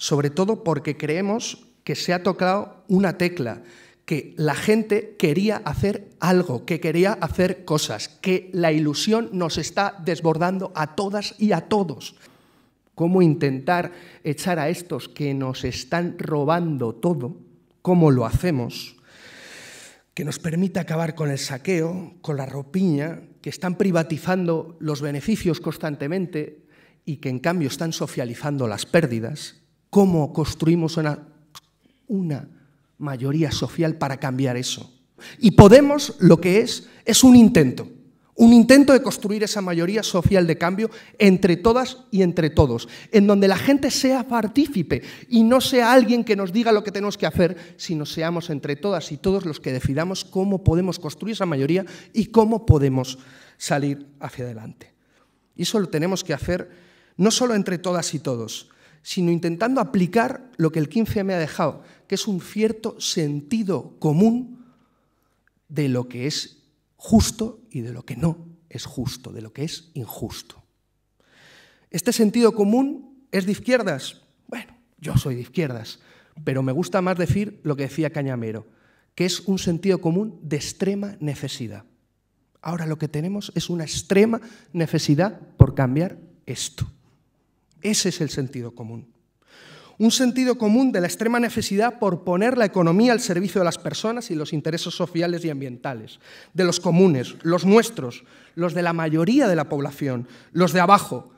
sobre todo porque creemos que se ha tocado una tecla, que la gente quería hacer algo, que quería hacer cosas, que la ilusión nos está desbordando a todas y a todos. ¿Cómo intentar echar a estos que nos están robando todo? ¿Cómo lo hacemos? Que nos permita acabar con el saqueo, con la ropiña, que están privatizando los beneficios constantemente y que en cambio están socializando las pérdidas, cómo construimos una, mayoría social para cambiar eso. Y Podemos lo que es es un intento, un intento de construir esa mayoría social de cambio entre todas y entre todos, en donde la gente sea partícipe y no sea alguien que nos diga lo que tenemos que hacer, sino seamos entre todas y todos los que decidamos cómo podemos construir esa mayoría y cómo podemos salir hacia adelante. Y eso lo tenemos que hacer no solo entre todas y todos, sino intentando aplicar lo que el 15 me ha dejado, que es un cierto sentido común de lo que es justo y de lo que no es justo, de lo que es injusto. Este sentido común es de izquierdas. Bueno, yo soy de izquierdas, pero me gusta más decir lo que decía Cañamero, que es un sentido común de extrema necesidad. Ahora lo que tenemos es una extrema necesidad por cambiar esto. Ese es el sentido común. Un sentido común de la extrema necesidad por poner la economía al servicio de las personas y los intereses sociales y ambientales, de los comunes, los nuestros, los de la mayoría de la población, los de abajo,